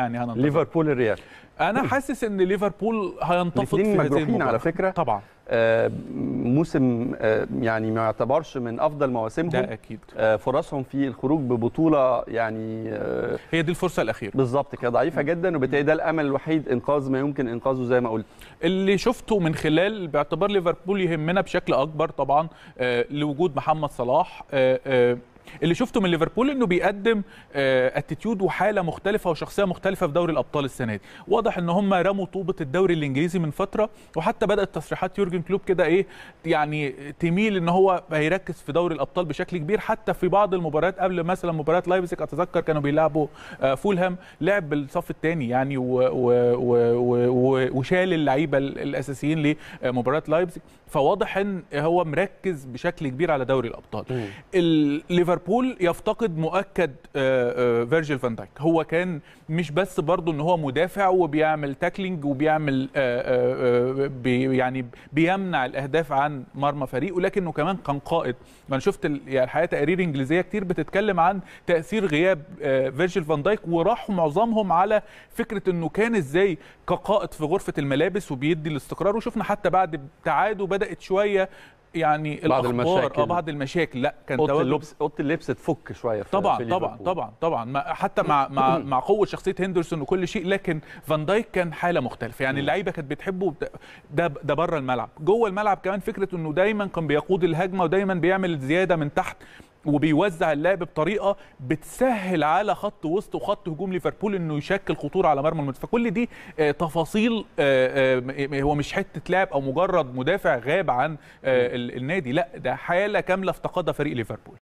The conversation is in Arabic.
يعني هننتظر ليفربول الريال انا حاسس ان ليفربول هينتفض في هذه المباراه على فكره طبعا آه موسم آه يعني ما يعتبرش من افضل مواسمهم ده اكيد آه فرصهم في الخروج ببطوله يعني آه هي دي الفرصه الاخيره بالظبط كده ضعيفه جدا وبالتالي ده الامل الوحيد انقاذ ما يمكن انقاذه زي ما قلت اللي شفته من خلال باعتبار ليفربول يهمنا بشكل اكبر طبعا آه لوجود محمد صلاح آه آه اللي شفته من ليفربول انه بيقدم اتيتيود آه، وحاله مختلفه وشخصيه مختلفه في دوري الابطال السنه دي واضح ان هم رموا طوبه الدوري الانجليزي من فتره وحتى بدات تصريحات يورجن كلوب كده ايه يعني تميل ان هو هيركز في دوري الابطال بشكل كبير حتى في بعض المباريات قبل مثلا مباراه لايبزيج اتذكر كانوا بيلعبوا آه، فولهام لعب بالصف الثاني يعني و و و و وشال اللعيبه الاساسيين لمباراه لايبزيج فواضح ان هو مركز بشكل كبير على دوري الابطال ليفربول ليفربول يفتقد مؤكد آه، آه، فيرجيل فان دايك هو كان مش بس برضه ان هو مدافع وبيعمل تاكلينج وبيعمل آه، يعني بيمنع الاهداف عن مرمى فريقه لكنه كمان كان قائد انا شفت يعني الحقيقه تقارير انجليزيه كتير بتتكلم عن تاثير غياب فيرجيل فان دايك وراحوا معظمهم على فكره انه كان ازاي كقائد في غرفه الملابس وبيدي الاستقرار وشفنا حتى بعد ابتعاده بدات شويه يعني بعض الاخبار آه، المشاكل آه بعض المشاكل لا كان اوضه اللبس اوضه اللبس تفك شويه طبعا في طبعا طبعا طبعا حتى مع مع مع قوه شخصيه هندرسون وكل شيء لكن فان دايك كان حاله مختلفه يعني اللعيبه كانت بتحبه ده ده بره الملعب جوه الملعب كمان فكره انه دايما كان بيقود الهجمه ودايما بيعمل زياده من تحت وبيوزع اللعب بطريقه بتسهل على خط وسط وخط هجوم ليفربول انه يشكل خطوره على مرمى المدافع كل دي آه، تفاصيل آه، آه، هو مش حته لعب او مجرد مدافع غاب عن النادي لا ده حاله كامله افتقدها فريق ليفربول